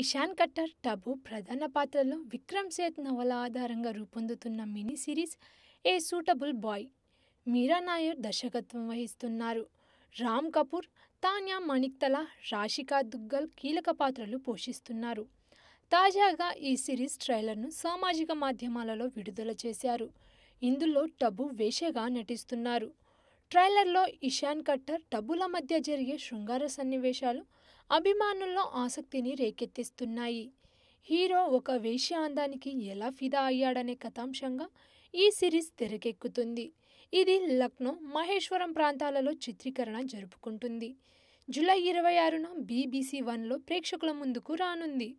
Ishan cutter Tabu ప్రధాన పాత్రలో Vikram Seth నవల ఆధారంగా రూపొందుతున్న mini series a suitable boy Mira Nair దర్శకత్వం వహిస్తున్నారు రామ్ కపూర్ తాన్యా మణిక్తల రాషికా దుగ్గల్ కీలక పాత్రలు పోషిస్తున్నారు తాజాగా ఈ సిరీస్ ట్రైలర్ను సామాజిక మాధ్యమాలలో విడుదల చేశారు ఇందులో టబు వేషగా నటిస్తున్నారు ట్రైలర్లో ఇషాన్ కట్టర్ టబుల మధ్య జరిగే శృంగార సన్నివేశాలు అభిమానుల్లో ఆసక్తిని రేకెత్తిస్తున్నాయి హీరో ఒక వేష్యాందానికి ఎలా ఫిదా అయ్యాడనే కథాంశంగా ఈ సిరీస్ తెరకెక్కుతుంది ఇది లక్నో మహేశ్వరం ప్రాంతాలలో చిత్రీకరణ జరుపుకుంటుంది జూలై ఇరవై ఆరున బీబీసీ వన్లో ప్రేక్షకుల ముందుకు రానుంది